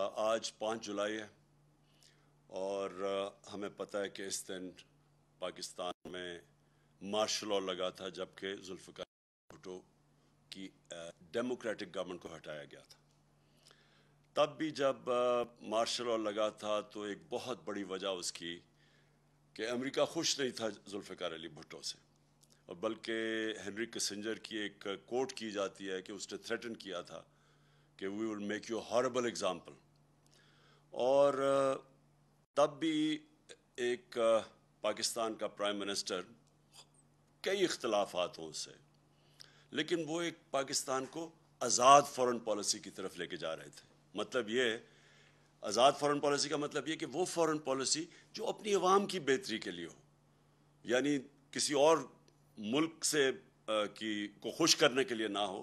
आज पाँच जुलाई है और हमें पता है कि इस दिन पाकिस्तान में मार्शल लॉ लगा था जबकि जुल्फ़ार भुटो की डेमोक्रेटिक गवर्नमेंट को हटाया गया था तब भी जब मार्शल लॉ लगा था तो एक बहुत बड़ी वजह उसकी कि अमेरिका खुश नहीं था जुल्फ़ार अली भुटो से और बल्कि हेनरी कसेंजर की एक कोट की जाती है कि उसने थ्रेटन किया था कि we will make you horrible example और तब भी एक पाकिस्तान का प्राइम मिनिस्टर कई इख्तलाफ हों उससे लेकिन वो एक पाकिस्तान को आज़ाद फ़ॉरेन पॉलिसी की तरफ लेके जा रहे थे मतलब ये आज़ाद फ़ॉरेन पॉलिसी का मतलब ये कि वो फ़ॉरेन पॉलिसी जो अपनी आवाम की बेहतरी के लिए हो यानी किसी और मुल्क से आ, की को खुश करने के लिए ना हो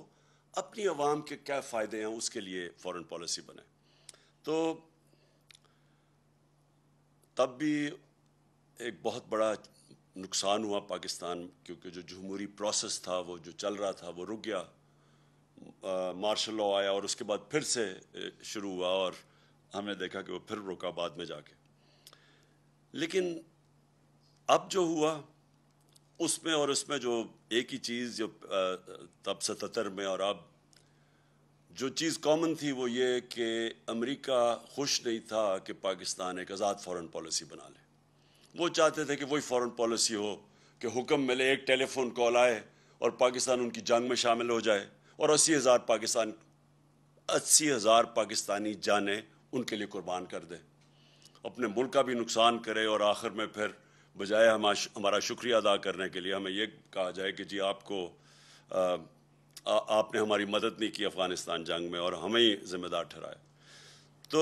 अपनी आवाम के क्या फ़ायदे हैं उसके लिए फॉरेन पॉलिसी बने तो तब भी एक बहुत बड़ा नुकसान हुआ पाकिस्तान क्योंकि जो जमहूरी प्रोसेस था वो जो चल रहा था वो रुक गया मार्शल लॉ आया और उसके बाद फिर से शुरू हुआ और हमने देखा कि वो फिर रुका बाद में जाके लेकिन अब जो हुआ उसमें और उसमें जो एक ही चीज़ जो तब सतर में और अब जो चीज़ कॉमन थी वो ये कि अमेरिका खुश नहीं था कि पाकिस्तान एक आज़ाद फॉरेन पॉलिसी बना ले वो चाहते थे कि वही फॉरेन पॉलिसी हो कि हुक्म मिले एक टेलीफोन कॉल आए और पाकिस्तान उनकी जंग में शामिल हो जाए और अस्सी हज़ार पाकिस्तान अस्सी हज़ार पाकिस्तानी जाने उनके लिए कुर्बान कर दें अपने मुल्क का भी नुकसान करे और आखिर में फिर बजाय हमारा शुक्रिया अदा करने के लिए हमें ये कहा जाए कि जी आपको आ, आ, आपने हमारी मदद नहीं की अफ़गानिस्तान जंग में और हमें ही ज़िम्मेदार ठहराया तो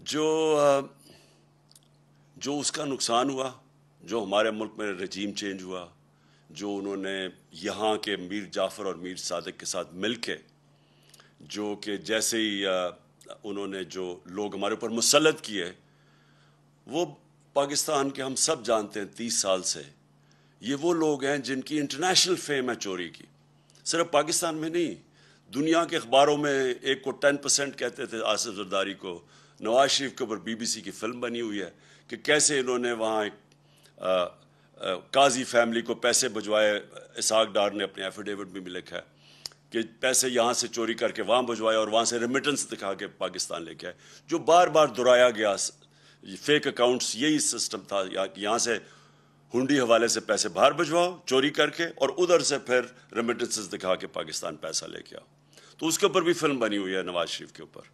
जो जो उसका नुकसान हुआ जो हमारे मुल्क में रजीम चेंज हुआ जो उन्होंने यहाँ के मीर जाफ़र और मीर सादक के साथ मिल के जो कि जैसे ही उन्होंने जो लोग हमारे ऊपर मुसलत किए वो पाकिस्तान के हम सब जानते हैं तीस साल से ये वो लोग हैं जिनकी इंटरनेशनल फेम है चोरी की सिर्फ पाकिस्तान में नहीं दुनिया के अखबारों में एक को टेन परसेंट कहते थे आसिफ जरदारी को नवाज शरीफ के ऊपर बीबीसी की फिल्म बनी हुई है कि कैसे इन्होंने वहाँ एक आ, आ, काजी फैमिली को पैसे भजवाए इसाक डार ने अपने एफिडेविट में भी लिखा है कि पैसे यहाँ से चोरी करके वहाँ भजवाए और वहाँ से रेमिटेंस दिखा के पाकिस्तान लेके आए जो बार बार दोहराया गया फेक अकाउंट्स यही सिस्टम था यहाँ से हुंडी हवाले से पैसे बाहर भिजवाओ चोरी करके और उधर से फिर रेमिटेंसेस दिखा के पाकिस्तान पैसा लेके आओ तो उसके ऊपर भी फिल्म बनी हुई है नवाज शरीफ के ऊपर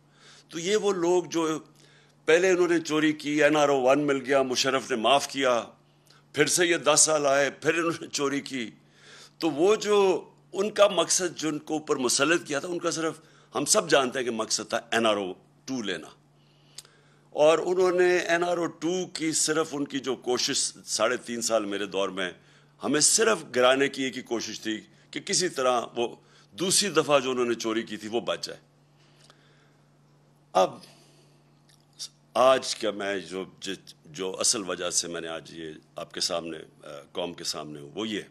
तो ये वो लोग जो पहले इन्होंने चोरी की एन आर ओ वन मिल गया मुशरफ ने माफ़ किया फिर से ये दस साल आए फिर इन्होंने चोरी की तो वो जो उनका मकसद जिनको ऊपर मुसलत किया था उनका सिर्फ हम सब जानते हैं कि मकसद था एन आर ओ टू लेना और उन्होंने एन आर ओ टू की सिर्फ उनकी जो कोशिश साढ़े तीन साल मेरे दौर में हमें सिर्फ गिराने की एक ही कोशिश थी कि किसी तरह वो दूसरी दफ़ा जो उन्होंने चोरी की थी वो बच जाए अब आज का मैं जो जो असल वजह से मैंने आज ये आपके सामने कौम के सामने हूँ वो ये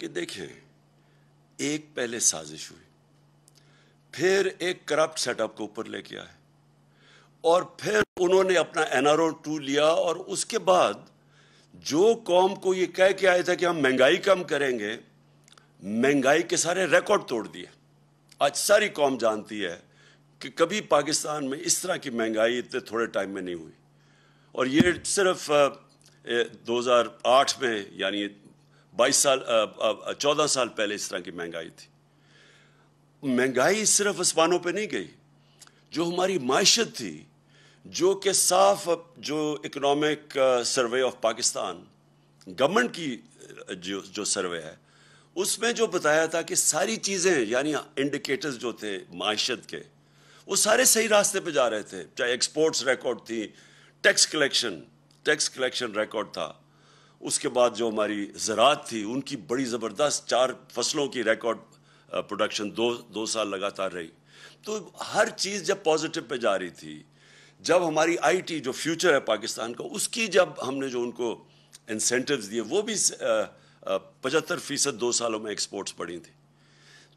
कि देखें एक पहले साजिश हुई फिर एक करप्ट सेटअप को ऊपर लेके आए और फिर उन्होंने अपना एन आर ओ टू लिया और उसके बाद जो कौम को ये कह के आए थे कि हम महंगाई कम करेंगे महंगाई के सारे रिकॉर्ड तोड़ दिए आज सारी कौम जानती है कि कभी पाकिस्तान में इस तरह की महंगाई इतने थोड़े टाइम में नहीं हुई और ये सिर्फ 2008 में यानी 22 साल 14 साल पहले इस तरह की महंगाई थी महंगाई सिर्फ आसमानों पे नहीं गई जो हमारी माशत थी जो कि साफ जो economic survey of Pakistan government की uh, जो जो सर्वे है उसमें जो बताया था कि सारी चीज़ें यानी इंडिकेटर्स जो थे माशत के वो सारे सही रास्ते पे जा रहे थे चाहे एक्सपोर्ट्स रिकॉर्ड थी tax collection tax collection record था उसके बाद जो हमारी ज़रात थी उनकी बड़ी ज़बरदस्त चार फसलों की रिकॉर्ड प्रोडक्शन uh, दो दो साल लगातार रही तो हर चीज़ जब पॉजिटिव पे जा रही थी जब हमारी आईटी जो फ्यूचर है पाकिस्तान का उसकी जब हमने जो उनको इंसेंटिव दिए वो भी पचहत्तर फीसद दो सालों में एक्सपोर्ट्स बढ़ी थी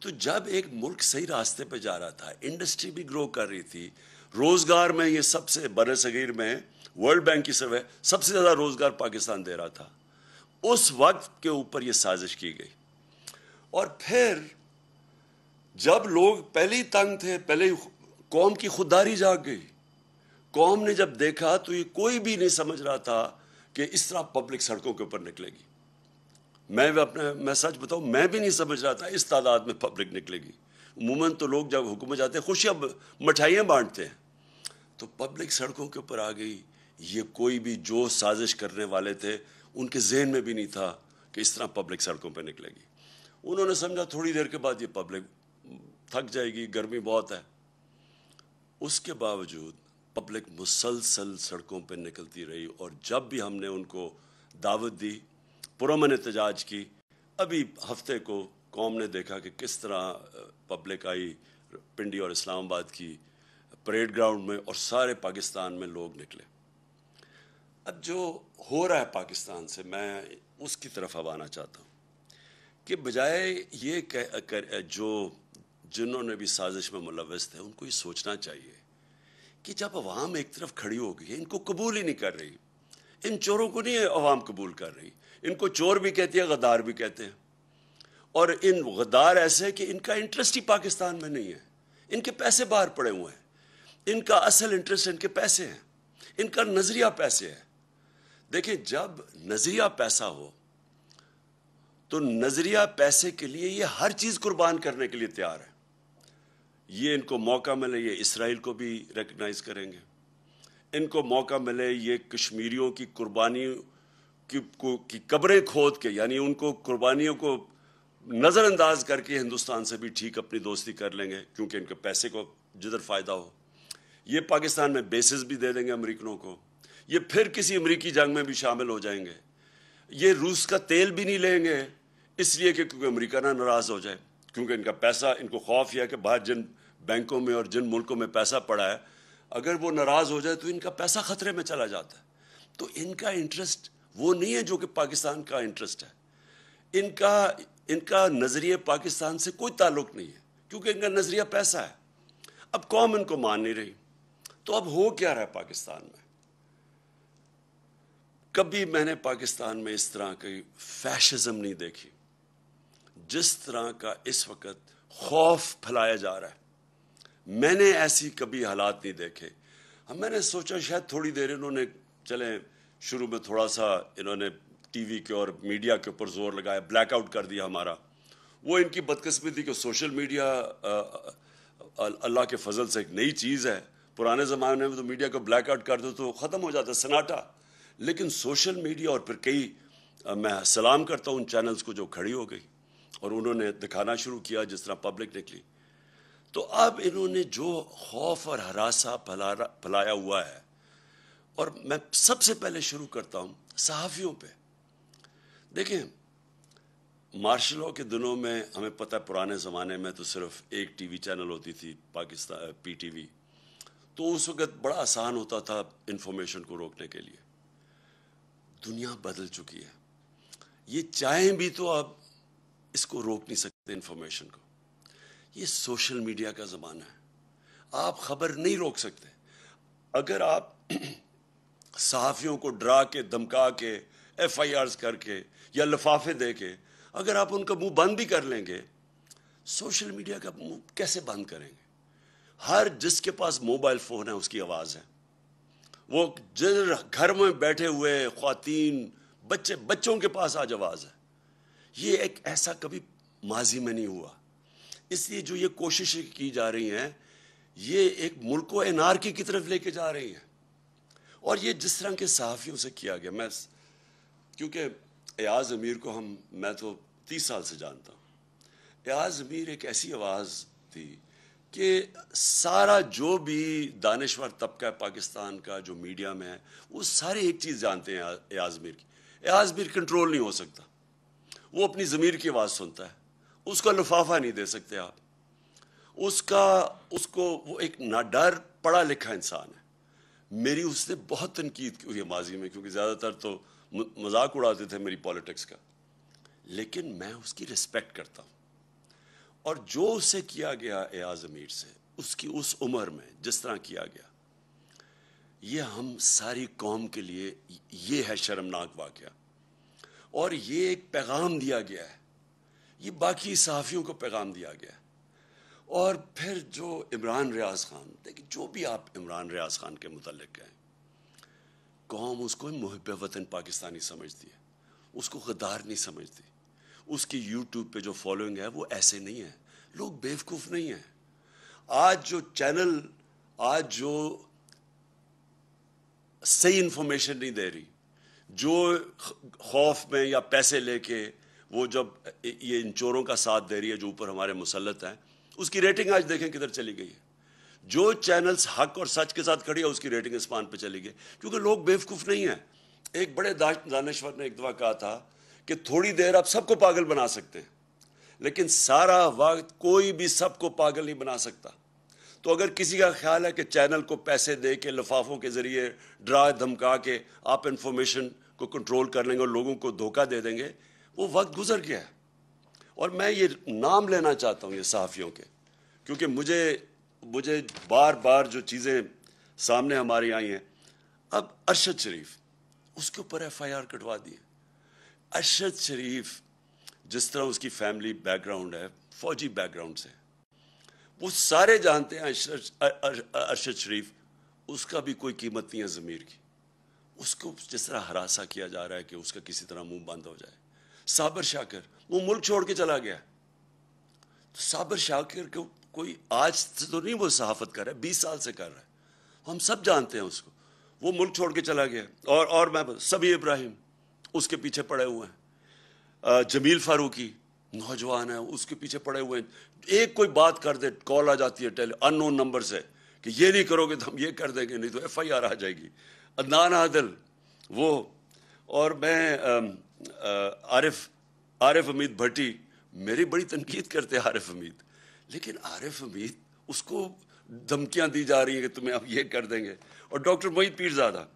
तो जब एक मुल्क सही रास्ते पर जा रहा था इंडस्ट्री भी ग्रो कर रही थी रोज़गार में ये सबसे बर सगीर में वर्ल्ड बैंक की सर्वे सबसे ज़्यादा रोज़गार पाकिस्तान दे रहा था उस वक्त के ऊपर ये साजिश की गई और फिर जब लोग पहले ही तंग थे पहले ही कौम की खुददारी जाग गई कौम ने जब देखा तो ये कोई भी नहीं समझ रहा था कि इस तरह पब्लिक सड़कों के ऊपर निकलेगी मैं भी अपने मैं सच बताऊँ मैं भी नहीं समझ रहा था इस तादाद में पब्लिक निकलेगी उमूमन तो लोग जब हुकूमत जाते हैं खुशियाँ मिठाइयाँ बांटते हैं तो पब्लिक सड़कों के ऊपर आ गई ये कोई भी जो साजिश करने वाले थे उनके जहन में भी नहीं था कि इस तरह पब्लिक सड़कों पर निकलेगी उन्होंने समझा थोड़ी देर के बाद ये पब्लिक थक जाएगी गर्मी बहुत है उसके बावजूद पब्लिक मुसलसल सड़कों पर निकलती रही और जब भी हमने उनको दावत दी पुरमन एहतजाज की अभी हफ्ते को कौम ने देखा कि किस तरह पब्लिक आई पिंडी और इस्लामाबाद की परेड ग्राउंड में और सारे पाकिस्तान में लोग निकले अब जो हो रहा है पाकिस्तान से मैं उसकी तरफ अब आना चाहता हूँ कि बजाय ये कर, कर, जो जिन्होंने भी साजिश में मुलवस थे उनको ये सोचना चाहिए कि जब अवाम एक तरफ खड़ी हो गई है इनको कबूल ही नहीं कर रही इन चोरों को नहीं अवाम कबूल कर रही इनको चोर भी कहते हैं गद्दार भी कहते हैं और इन गद्दार ऐसे हैं कि इनका इंटरेस्ट ही पाकिस्तान में नहीं है इनके पैसे बाहर पड़े हुए हैं इनका असल इंटरेस्ट इनके पैसे हैं इनका नज़रिया पैसे है देखिए जब नज़रिया पैसा हो तो नज़रिया पैसे के लिए ये हर चीज़ कुर्बान करने के लिए तैयार है ये इनको मौका मिले ये इसराइल को भी रिकगनाइज़ करेंगे इनको मौका मिले ये कश्मीरियों की कुर्बानी की, की कब्रें खोद के यानी उनको कुर्बानियों को नज़रअंदाज करके हिंदुस्तान से भी ठीक अपनी दोस्ती कर लेंगे क्योंकि इनके पैसे को जिधर फ़ायदा हो ये पाकिस्तान में बेसिस भी दे देंगे अमरीकनों को ये फिर किसी अमरीकी जंग में भी शामिल हो जाएंगे ये रूस का तेल भी नहीं लेंगे इसलिए कि क्योंकि अमरीका ना नाराज़ हो जाए क्योंकि इनका पैसा इनको खौफ यह है कि बाहर जिन बैंकों में और जिन मुल्कों में पैसा पड़ा है अगर वो नाराज़ हो जाए तो इनका पैसा ख़तरे में चला जाता है तो इनका इंटरेस्ट वो नहीं है जो कि पाकिस्तान का इंटरेस्ट है इनका इनका नज़रिए पाकिस्तान से कोई ताल्लुक नहीं है क्योंकि इनका नज़रिया पैसा है अब कौम इनको मान नहीं रही तो अब हो क्या रहा है पाकिस्तान में कभी मैंने पाकिस्तान में इस तरह की फैशिज़म नहीं देखी जिस तरह का इस वक्त खौफ फैलाया जा रहा है मैंने ऐसी कभी हालात नहीं देखे हम मैंने सोचा शायद थोड़ी देर इन्होंने चले शुरू में थोड़ा सा इन्होंने टीवी के और मीडिया के ऊपर जोर लगाया ब्लैकआउट कर दिया हमारा वो इनकी बदकस्मती कि सोशल मीडिया अल्लाह के फजल से एक नई चीज़ है पुराने ज़माने में तो मीडिया को ब्लैकआउट कर दो तो ख़त्म हो जाता सन्नाटा लेकिन सोशल मीडिया और फिर कई मैं सलाम करता हूँ उन चैनल्स को जो खड़ी हो गई और उन्होंने दिखाना शुरू किया जिस तरह पब्लिक निकली तो अब इन्होंने जो खौफ और हरासा फैला फैलाया हुआ है और मैं सबसे पहले शुरू करता हूं सहाफ़ियों पे देखें मार्शल लॉ के दिनों में हमें पता है पुराने ज़माने में तो सिर्फ एक टीवी चैनल होती थी पाकिस्तान पी टी वी तो उस वक़्त बड़ा आसान होता था इन्फॉर्मेशन को रोकने के लिए दुनिया बदल चुकी है ये चाहें भी तो आप इसको रोक नहीं सकते इंफॉर्मेशन को ये सोशल मीडिया का ज़माना है आप खबर नहीं रोक सकते अगर आप सहाफ़ियों को डरा के धमका के एफ आई आर करके या लफाफे दे के अगर आप उनका मुंह बंद भी कर लेंगे सोशल मीडिया का मुंह कैसे बंद करेंगे हर जिसके पास मोबाइल फ़ोन है उसकी आवाज़ है वो जिस घर में बैठे हुए खातन बच्चे बच्चों के पास आज आवाज़ है ये एक ऐसा कभी माजी में नहीं हुआ इसलिए जो ये कोशिशें की जा रही हैं ये एक मुल्क को एनआरकी की तरफ लेके जा रही हैं और ये जिस तरह के सहाफ़ियों से किया गया मैं क्योंकि एयाज अमीर को हम मैं तो तीस साल से जानता हूँ एयाज अमीर एक ऐसी आवाज़ थी कि सारा जो भी दानश्वर तबका पाकिस्तान का जो मीडिया में है वो सारे एक चीज़ जानते हैं एयाज अमीर की एयाज अमीर कंट्रोल नहीं हो सकता वो अपनी ज़मीर की आवाज़ सुनता है उसका लिफाफा नहीं दे सकते आप उसका उसको वो एक डर पढ़ा लिखा इंसान है मेरी उसने बहुत तनकीद की हुई है माजी में क्योंकि ज़्यादातर तो मजाक उड़ाते थे मेरी पॉलिटिक्स का लेकिन मैं उसकी रिस्पेक्ट करता हूँ और जो उसे किया गया एयाज अमीर से उसकी उस उम्र में जिस तरह किया गया ये हम सारी कौम के लिए ये है शर्मनाक वाक़ और ये एक पैगाम दिया गया है ये बाकी सहाफ़ियों को पैगाम दिया गया है और फिर जो इमरान रियाज खान देखिए जो भी आप इमरान रियाज खान के मतलब हैं कौम उसको मुहब वतन पाकिस्तानी समझती है उसको गद्दार नहीं समझती उसकी यूट्यूब पे जो फॉलोइंग है वो ऐसे नहीं है लोग बेवकूफ़ नहीं हैं आज जो चैनल आज जो सही इंफॉर्मेशन नहीं दे रही जो खौफ में या पैसे लेके वो जब ये इन चोरों का साथ दे रही है जो ऊपर हमारे मुसलत हैं उसकी रेटिंग आज देखें किधर चली गई है जो चैनल्स हक और सच के साथ खड़ी है उसकी रेटिंग आसमान पर चली गई क्योंकि लोग बेवकूफ़ नहीं हैं एक बड़े दानश्वर ने एक दफ़ा कहा था कि थोड़ी देर आप सबको पागल बना सकते हैं लेकिन सारा वक्त कोई भी सबको पागल नहीं बना सकता तो अगर किसी का ख्याल है कि चैनल को पैसे दे के लफाफों के ज़रिए ड्रा धमका के आप इन्फॉर्मेशन को कंट्रोल कर लेंगे और लोगों को धोखा दे देंगे वो वक्त गुजर गया है और मैं ये नाम लेना चाहता हूँ ये सहाफ़ियों के क्योंकि मुझे मुझे बार बार जो चीज़ें सामने हमारी आई हैं अब अरशद शरीफ उसके ऊपर एफ आई आर कटवा दी अरशद शरीफ जिस तरह उसकी फैमिली बैकग्राउंड है फौजी बैकग्राउंड से वो सारे जानते हैं अरशद शरीफ उसका भी कोई कीमत नहीं है ज़मीर की उसको जिस तरह हरासा किया जा रहा है कि उसका किसी तरह मुंह बंद हो जाए साबर शाकर वो मुल्क छोड़ के चला गया तो साबर शाकिर को कोई आज से तो नहीं वो सहाफत कर रहा है बीस साल से कर रहा है हम सब जानते हैं उसको वो मुल्क छोड़ के चला गया और और मैं सभी इब्राहिम उसके पीछे पड़े हुए हैं जमील फारूकी नौजवान है उसके पीछे पड़े हुए हैं एक कोई बात कर दे कॉल आ जाती है टेली अननोन नंबर से कि ये नहीं करोगे तो हम ये कर देंगे नहीं तो एफ आई आर आ जाएगी अदनान आदल वो और मैं आरिफ आरिफ अमीद भट्टी मेरी बड़ी तनकीद करते हैं आरिफ अमीद लेकिन आरिफ अमीद उसको धमकियां दी जा रही हैं कि तुम्हें हम ये कर देंगे और डॉक्टर मोहित पीरजादा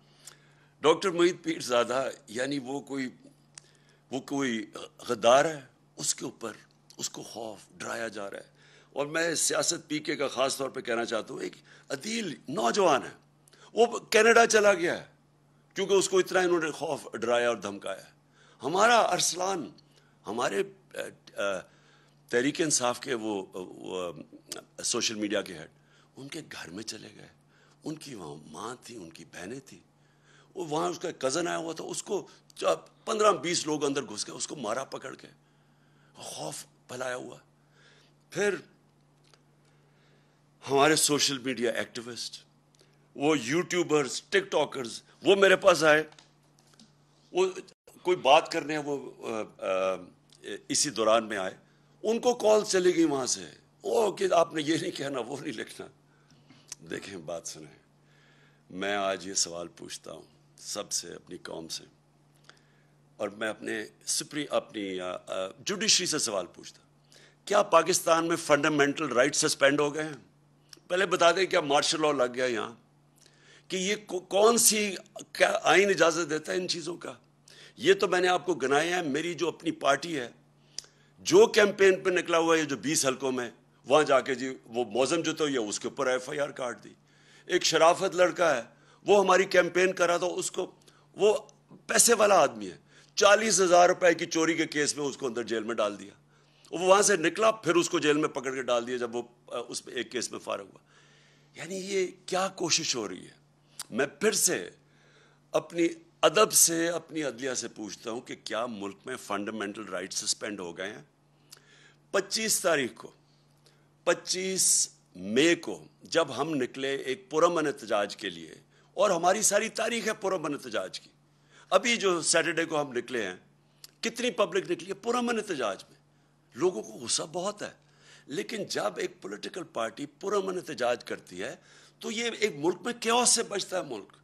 डॉक्टर मोहित पीरजादा यानी वो कोई वो कोई गद्दार है उसके ऊपर उसको खौफ डराया जा रहा है और मैं सियासत पीके का ख़ास तौर पे कहना चाहता हूँ एक अदील नौजवान है वो कनाडा चला गया है क्योंकि उसको इतना इन्होंने खौफ डराया और धमकाया हमारा अरसलान हमारे तहरीक इंसाफ के वो, वो सोशल मीडिया के हेड उनके घर में चले गए उनकी वहाँ माँ थी उनकी बहनें थी वहाँ उसका कज़न आया हुआ था उसको पंद्रह बीस लोग अंदर घुस गए उसको मारा पकड़ के खौफ फैलाया हुआ फिर हमारे सोशल मीडिया एक्टिविस्ट वो यूट्यूबर्स टिकटॉकर्स वो मेरे पास आए वो कोई बात करने वो आ, आ, इसी दौरान में आए उनको कॉल चली गई वहां से ओ कि आपने ये नहीं कहना वो नहीं लिखना देखें बात सुने मैं आज ये सवाल पूछता हूँ सबसे अपनी कौम से और मैं अपने सुप्री अपनी जुडिशरी से सवाल पूछता क्या पाकिस्तान में फंडामेंटल राइट सस्पेंड हो गए हैं पहले बता दें क्या मार्शल लॉ लग गया यहाँ कि ये कौन सी क्या आइन इजाज़त देता है इन चीज़ों का ये तो मैंने आपको गनाया है मेरी जो अपनी पार्टी है जो कैंपेन पे निकला हुआ है जो बीस हल्कों में वहाँ जाके जी वो मौजम जो तो ये उसके ऊपर एफ आई आर काट दी एक शराफत लड़का है वो हमारी कैंपेन करा था उसको वो पैसे वाला आदमी है चालीस हजार रुपए की चोरी के केस में उसको अंदर जेल में डाल दिया वो वहां से निकला फिर उसको जेल में पकड़ के डाल दिया जब वो उस एक केस में फारग हुआ यानी ये क्या कोशिश हो रही है मैं फिर से अपनी अदब से अपनी अदलिया से पूछता हूं कि क्या मुल्क में फंडामेंटल राइट सस्पेंड हो गए हैं 25 तारीख को 25 मई को जब हम निकले एक पुरमन एहतजाज के लिए और हमारी सारी तारीख है पुरमन एहतजाज की अभी जो सैटरडे को हम निकले हैं कितनी पब्लिक निकली है पुरमन एहतजाज में लोगों को गुस्सा बहुत है लेकिन जब एक पॉलिटिकल पार्टी पुरमन एहतजाज करती है तो ये एक मुल्क में क्यों से बचता है मुल्क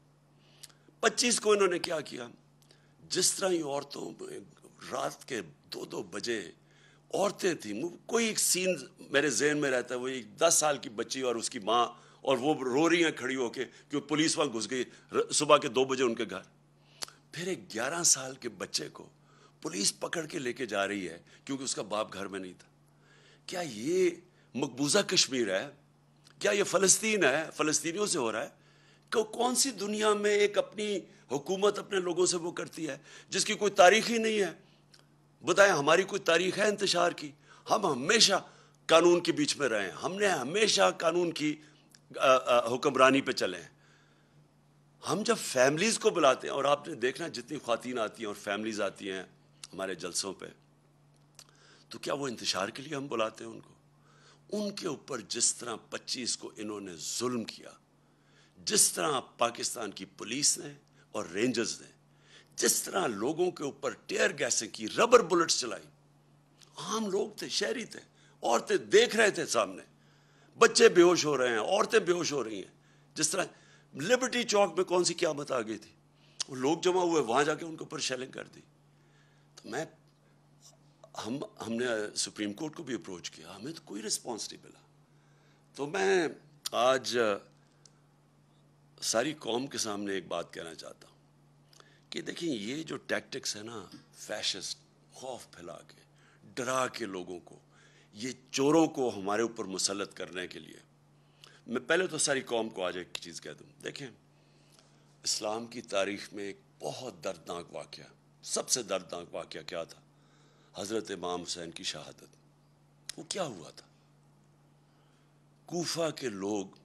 पच्चीस को इन्होंने क्या किया जिस तरह ही औरतों रात के दो दो बजे औरतें थी कोई एक सीन मेरे जहन में रहता है वो एक दस साल की बच्ची और उसकी माँ और वो रो रही हैं खड़ी होके क्यों पुलिस वहाँ घुस गई सुबह के दो बजे उनके घर फिर एक 11 साल के बच्चे को पुलिस पकड़ के लेके जा रही है क्योंकि उसका बाप घर में नहीं था क्या ये मकबूजा कश्मीर है क्या ये फलस्तीन है फलस्तीनियों से हो रहा है को कौन सी दुनिया में एक अपनी हुकूमत अपने लोगों से वो करती है जिसकी कोई तारीख ही नहीं है बताएं हमारी कोई तारीख है इंतजार की हम हमेशा कानून के बीच में रहे हैं हमने हमेशा कानून की हुक्मरानी पे चले हैं हम जब फैमिलीज़ को बुलाते हैं और आपने देखना जितनी खातन आती हैं और फैमिलीज़ आती हैं हमारे जलसों पर तो क्या वो इंतजार के लिए हम बुलाते हैं उनको उनके ऊपर जिस तरह पच्चीस को इन्होंने जुल्म किया जिस तरह पाकिस्तान की पुलिस ने और रेंजर्स ने जिस तरह लोगों के ऊपर टेयर गैसें की रबर बुलेट्स चलाई आम लोग थे शहरी थे औरतें देख रहे थे सामने बच्चे बेहोश हो रहे हैं औरतें बेहोश हो रही हैं जिस तरह लिबर्टी चौक में कौन सी क्या बता गई थी वो लोग जमा हुए वहां जाके उनके ऊपर शेलिंग कर दी तो मैं हम हमने सुप्रीम कोर्ट को भी अप्रोच किया हमें तो कोई रिस्पॉन्स नहीं मिला तो मैं आज सारी कौम के सामने एक बात कहना चाहता हूँ कि देखिए ये जो टैक्टिक्स है ना फैशिस्ट खौफ फैला के डरा के लोगों को ये चोरों को हमारे ऊपर मुसलत करने के लिए मैं पहले तो सारी कौम को आज एक चीज़ कह दूँ देखें इस्लाम की तारीख में एक बहुत दर्दनाक वाक़ सबसे दर्दनाक वाक़ क्या था हज़रत इमाम हुसैन की शहादत वो क्या हुआ था कोफा के लोग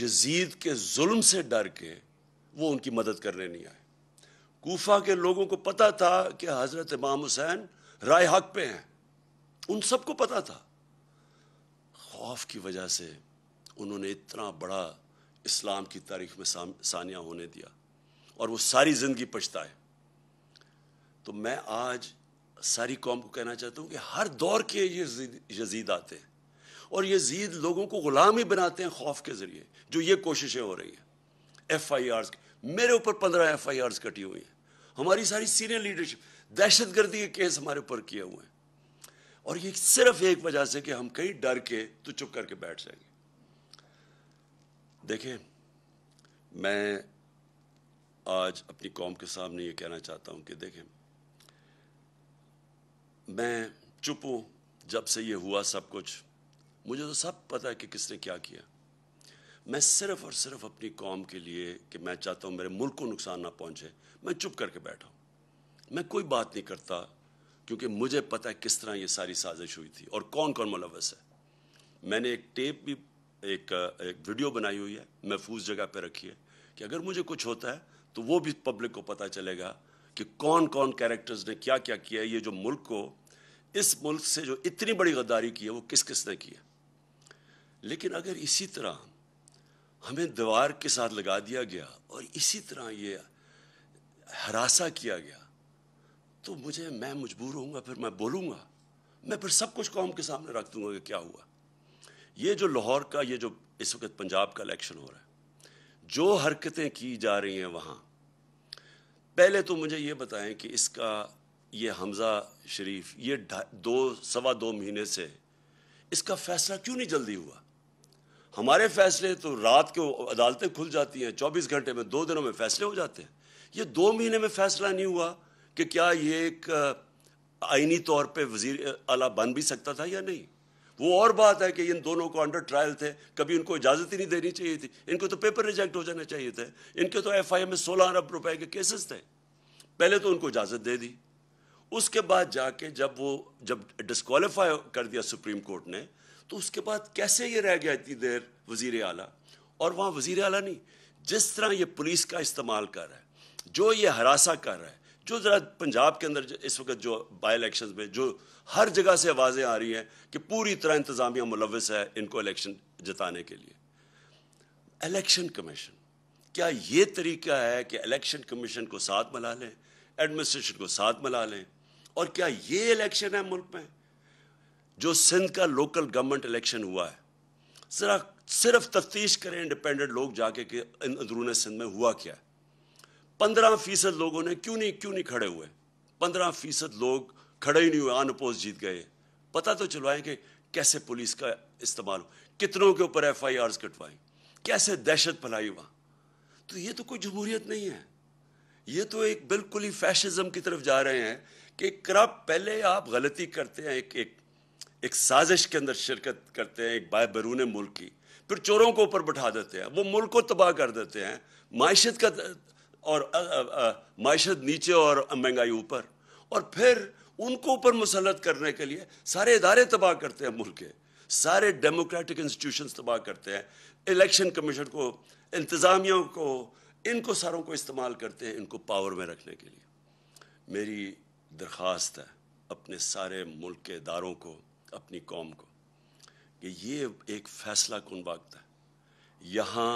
यजीद के जुल्म से डर के वो उनकी मदद करने नहीं आए कोफा के लोगों को पता था कि हज़रत इमाम हुसैन राय हक पे हैं उन सबको पता था खौफ की वजह से उन्होंने इतना बड़ा इस्लाम की तारीख में सानिया होने दिया और वो सारी ज़िंदगी पछताए तो मैं आज सारी कौम को कहना चाहता हूँ कि हर दौर के ये यजीद आते हैं और यजीद लोगों को ग़ुलाम ही बनाते हैं खौफ के ज़रिए जो ये कोशिशें हो रही हैं एफ़ आई आर मेरे ऊपर पंद्रह एफ़ आई आर्स कटी हुई हैं हमारी सारी सीनियर लीडरशिप दहशत गर्दी के केस हमारे ऊपर किए हुए हैं और ये सिर्फ एक वजह से कि हम कहीं डर के तो चुप करके बैठ जाएंगे देखें मैं आज अपनी कौम के सामने ये कहना चाहता हूँ कि देखें मैं चुप हूँ जब से ये हुआ सब कुछ मुझे तो सब पता है कि किसने क्या किया मैं सिर्फ और सिर्फ अपनी कौम के लिए कि मैं चाहता हूँ मेरे मुल्क को नुकसान ना पहुँचे मैं चुप करके बैठा हूँ मैं कोई बात नहीं करता क्योंकि मुझे पता है किस तरह ये सारी साजिश हुई थी और कौन कौन मुलवस है मैंने एक टेप भी एक एक वीडियो बनाई हुई है महफूज जगह पे रखी है कि अगर मुझे कुछ होता है तो वो भी पब्लिक को पता चलेगा कि कौन कौन कैरेक्टर्स ने क्या क्या किया है ये जो मुल्क को इस मुल्क से जो इतनी बड़ी गद्दारी की है वो किस किस ने की है लेकिन अगर इसी तरह हमें दीवार के साथ लगा दिया गया और इसी तरह ये हरासा किया गया तो मुझे मैं मजबूर होऊंगा फिर मैं बोलूँगा मैं फिर सब कुछ कौम के सामने रख दूंगा कि क्या हुआ ये जो लाहौर का ये जो इस वक्त पंजाब का इलेक्शन हो रहा है जो हरकतें की जा रही हैं वहाँ पहले तो मुझे ये बताएं कि इसका ये हमज़ा शरीफ ये दो सवा दो महीने से इसका फैसला क्यों नहीं जल्दी हुआ हमारे फैसले तो रात को अदालतें खुल जाती हैं चौबीस घंटे में दो दिनों में फैसले हो जाते हैं ये दो महीने में फैसला नहीं हुआ कि क्या ये एक आइनी तौर पे वजीर अला बन भी सकता था या नहीं वो और बात है कि इन दोनों को अंडर ट्रायल थे कभी उनको इजाज़त ही नहीं देनी चाहिए थी इनको तो पेपर रिजेक्ट हो जाना चाहिए थे इनके तो एफ आई में सोलह अरब रुपए के केसेस थे पहले तो उनको इजाज़त दे दी उसके बाद जाके जब वो जब डिस्कालीफाई कर दिया सुप्रीम कोर्ट ने तो उसके बाद कैसे ये रह गया इतनी देर वजीर अला और वहां वजीर अला नहीं जिस तरह ये पुलिस का इस्तेमाल कर रहा है जो ये हरासा कर रहा है जो ज़रा पंजाब के अंदर इस वक्त जो बाई इलेक्शन में जो हर जगह से आवाज़ें आ रही हैं कि पूरी तरह इंतज़ामिया मुलवस है इनको इलेक्शन जिताने के लिए इलेक्शन कमीशन क्या ये तरीका है कि इलेक्शन कमीशन को साथ मिला लें एडमिनिस्ट्रेशन को साथ मिला लें और क्या ये इलेक्शन है मुल्क में जो सिंध का लोकल गवर्नमेंट इलेक्शन हुआ है जरा सिर्फ तफ्तीश करें इंडिपेंडेंट लोग जाके कि अंदरून सिंध में हुआ क्या है पंद्रह फीसद लोगों ने क्यों नहीं क्यों नहीं खड़े हुए पंद्रह फीसद लोग खड़े ही नहीं हुए अनपोज जीत गए पता तो चलवाएं कि कैसे पुलिस का इस्तेमाल हो कितनों के ऊपर एफ आई आर्स कटवाई कैसे दहशत फैलाई हुआ तो ये तो कोई जमहूरियत नहीं है ये तो एक बिल्कुल ही फैशिज्म की तरफ जा रहे हैं कि क्रप पहले आप गलती करते हैं एक एक एक साजिश के अंदर शिरकत करते हैं एक बाय बरून मुल्क की फिर चोरों को ऊपर बैठा देते हैं वो मुल्क को तबाह कर देते हैं माशत का और मैशत नीचे और महंगाई ऊपर और फिर उनको ऊपर मुसलत करने के लिए सारे इदारे तबाह करते हैं मुल्क के सारे डेमोक्रेटिक इंस्टीट्यूशन तबाह करते हैं इलेक्शन कमीशन को इंतज़ामियों को इनको सारों को इस्तेमाल करते हैं इनको पावर में रखने के लिए मेरी दरख्वास्त है अपने सारे मुल्क के इदारों को अपनी कौम को कि ये एक फ़ैसला कौन वक्त है यहाँ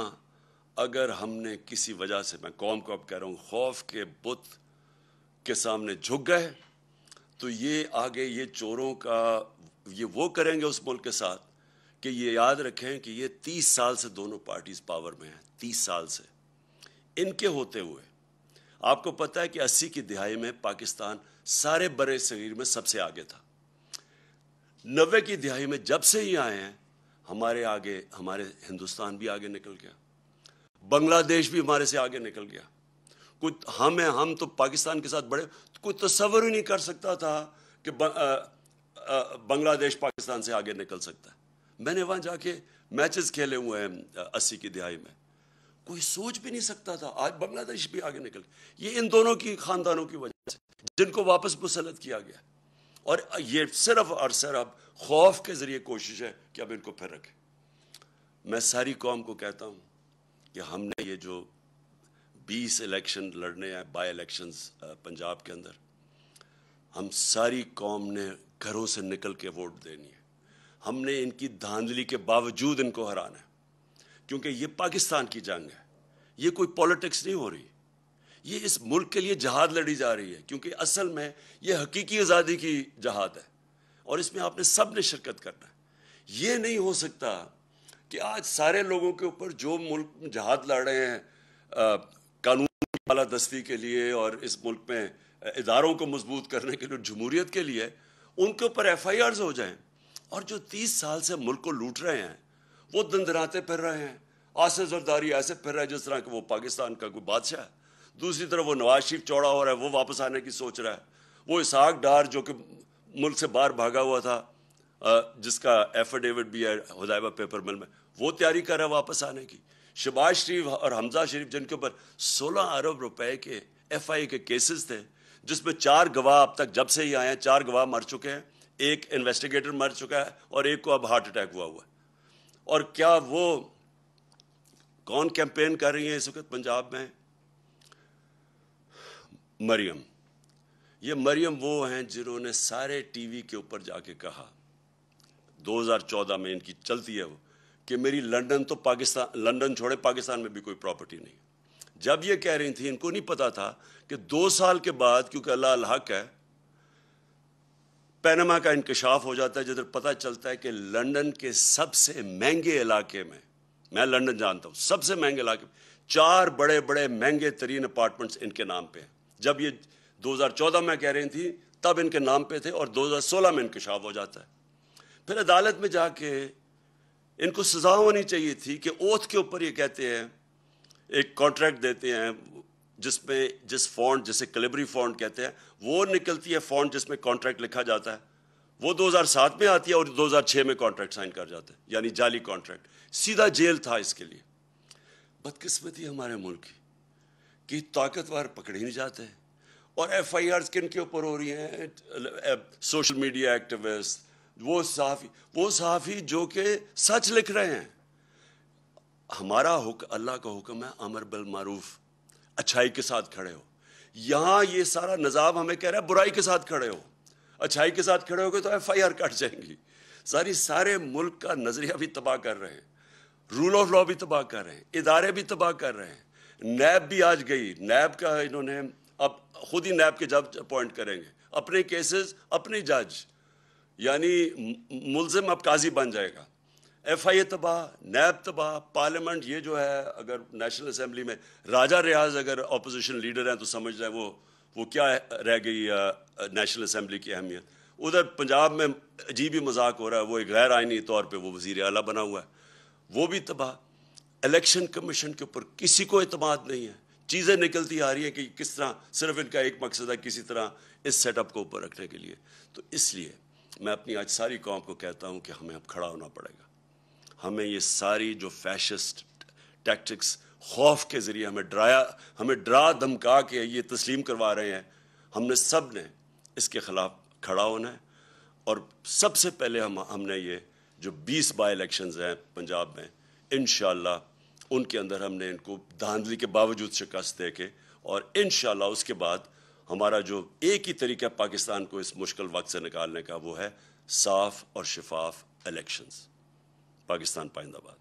अगर हमने किसी वजह से मैं कौम को अब कह रहा हूँ खौफ के बुत के सामने झुक गए तो ये आगे ये चोरों का ये वो करेंगे उस मुल्क के साथ कि ये याद रखें कि ये तीस साल से दोनों पार्टीज पावर में हैं तीस साल से इनके होते हुए आपको पता है कि अस्सी की दिहाई में पाकिस्तान सारे बड़े शरीर में सबसे आगे था नब्बे की दिहाई में जब से ही आए हैं हमारे आगे हमारे हिंदुस्तान भी आगे निकल गया बांग्लादेश भी हमारे से आगे निकल गया कुछ हम हैं हम तो पाकिस्तान के साथ बड़े कोई तस्वर तो ही नहीं कर सकता था कि बांग्लादेश पाकिस्तान से आगे निकल सकता है मैंने वहाँ जाके मैचेस खेले हुए हैं अस्सी की दिहाई में कोई सोच भी नहीं सकता था आज बांग्लादेश भी आगे निकल ये इन दोनों की खानदानों की वजह से जिनको वापस मुसलत किया गया और ये सिर्फ और सिर्फ खौफ के ज़रिए कोशिश है कि अब इनको फिर रखें मैं सारी कौम को कहता हूँ कि हमने ये जो 20 इलेक्शन लड़ने हैं बाई इलेक्शंस पंजाब के अंदर हम सारी कौम ने घरों से निकल के वोट देनी है हमने इनकी धांधली के बावजूद इनको हराना है क्योंकि ये पाकिस्तान की जंग है ये कोई पॉलिटिक्स नहीं हो रही ये इस मुल्क के लिए जहाद लड़ी जा रही है क्योंकि असल में ये हकीकी आज़ादी की जहाद है और इसमें आपने सब ने शिरकत करना है ये नहीं हो सकता कि आज सारे लोगों के ऊपर जो मुल्क जहाज लड़ रहे हैं कानूनी दस्ती के लिए और इस मुल्क में इदारों को मजबूत करने के लिए जमहूरियत के लिए उनके ऊपर एफ आई आर हो जाएँ और जो तीस साल से मुल्क को लूट रहे हैं वो दंदराते फिर रहे हैं आसे जरदारी ऐसे फिर रहा है जिस तरह के वो पाकिस्तान का कोई बादशाह है दूसरी तरफ वो नवाज शरीफ चौड़ा हो रहा है वो वापस आने की सोच रहा है वो इसहाक डार जो कि मुल्क से बाहर भागा हुआ था जिसका एफिडेविट भी है हदायबा पेपर मिल में वो तैयारी कर रहा है वापस आने की शबाज शरीफ और हमजा शरीफ जिनके ऊपर सोलह अरब रुपए के एफ आई के केसेस थे जिसमें चार गवाह अब तक जब से ही आए हैं चार गवाह मर चुके हैं एक इन्वेस्टिगेटर मर चुका है और एक को अब हार्ट अटैक हुआ हुआ है और क्या वो कौन कैंपेन कर रही है इस वक्त पंजाब में मरियम ये मरियम वो हैं जिन्होंने सारे टीवी के ऊपर जाके कहा 2014 में इनकी चलती है वो कि मेरी लंदन तो पाकिस्तान लंदन छोड़े पाकिस्तान में भी कोई प्रॉपर्टी नहीं जब ये कह रही थी इनको नहीं पता था कि दो साल के बाद क्योंकि अल्लाह अल हक है पैनमा का इंकशाफ हो जाता है जिधर पता चलता है कि लंदन के सबसे महंगे इलाके में मैं लंदन जानता हूं सबसे महंगे इलाके में चार बड़े बड़े महंगे तरीन अपार्टमेंट्स इनके नाम पे हैं जब ये 2014 में कह रही थी तब इनके नाम पे थे और 2016 में इंकशाफ हो जाता है फिर अदालत में जाके इनको सजा होनी चाहिए थी कि ओथ के ऊपर ये कहते हैं एक कॉन्ट्रैक्ट देते हैं जिसमें जिस फॉन्ट जिसे कलेबरी फॉन्ट कहते हैं वो निकलती है फॉन्ट जिसमें कॉन्ट्रैक्ट लिखा जाता है वो 2007 में आती है और 2006 में कॉन्ट्रैक्ट साइन कर जाता है यानी जाली कॉन्ट्रैक्ट सीधा जेल था इसके लिए बदकिस्मती हमारे मुल्क की कि ताकतवर पकड़े नहीं जाते और एफ आई आर किन के ऊपर हो रही हैं सोशल मीडिया एक्टिविस्ट वो सहाफ़ी वो सहाफ़ी जो कि सच लिख रहे हैं हमारा हुक्म अल्लाह का हुक्म है अमर बल मारूफ अच्छाई के साथ खड़े हो यहां ये सारा नजाब हमें कह रहा है बुराई के साथ खड़े हो अच्छाई के साथ खड़े हो गए तो एफ आई आर कट जाएंगी सारी सारे मुल्क का नज़रिया भी तबाह कर रहे हैं रूल ऑफ लॉ भी तबाह कर रहे हैं इदारे भी तबाह कर रहे हैं नैब भी आज गई नैब का इन्होंने अब खुद ही नैब के जज अपॉइंट करेंगे अपने केसेस अपने जज यानी मुलजिम अब काजी बन जाएगा एफ आई ए तबाह नैब तबाह पार्लियामेंट ये जो है अगर नेशनल असम्बली में राजा रियाज अगर अपोजिशन लीडर हैं तो समझ जाए वो वो क्या रह गई नेशनल असम्बली की अहमियत उधर पंजाब में अजीब ही मजाक हो रहा है वो एक गैर आइनी तौर पर वो वजीर अला बना हुआ है वो भी तबाह इलेक्शन कमीशन के ऊपर किसी को अतमाद नहीं है चीज़ें निकलती आ रही हैं कि किस तरह सिर्फ इनका एक मकसद है किसी तरह इस सेटअप को ऊपर रखने के लिए तो इसलिए मैं अपनी आज सारी कौम को कहता हूँ कि हमें अब खड़ा होना पड़ेगा हमें ये सारी जो फैशिस्ट टैक्टिक्स खौफ के ज़रिए हमें डराया हमें डरा धमका के ये तस्लीम करवा रहे हैं हमने सब ने इसके ख़िलाफ़ खड़ा होना है और सबसे पहले हम हमने ये जो 20 बाई इलेक्शंस हैं पंजाब में इन उनके अंदर हमने इनको धांधली के बावजूद शिकस्त दे के और इन उसके बाद हमारा जो एक ही तरीका पाकिस्तान को इस मुश्किल वक्त से निकालने का वो है साफ और शिफाफ इलेक्शंस पाकिस्तान पाइंदाबाद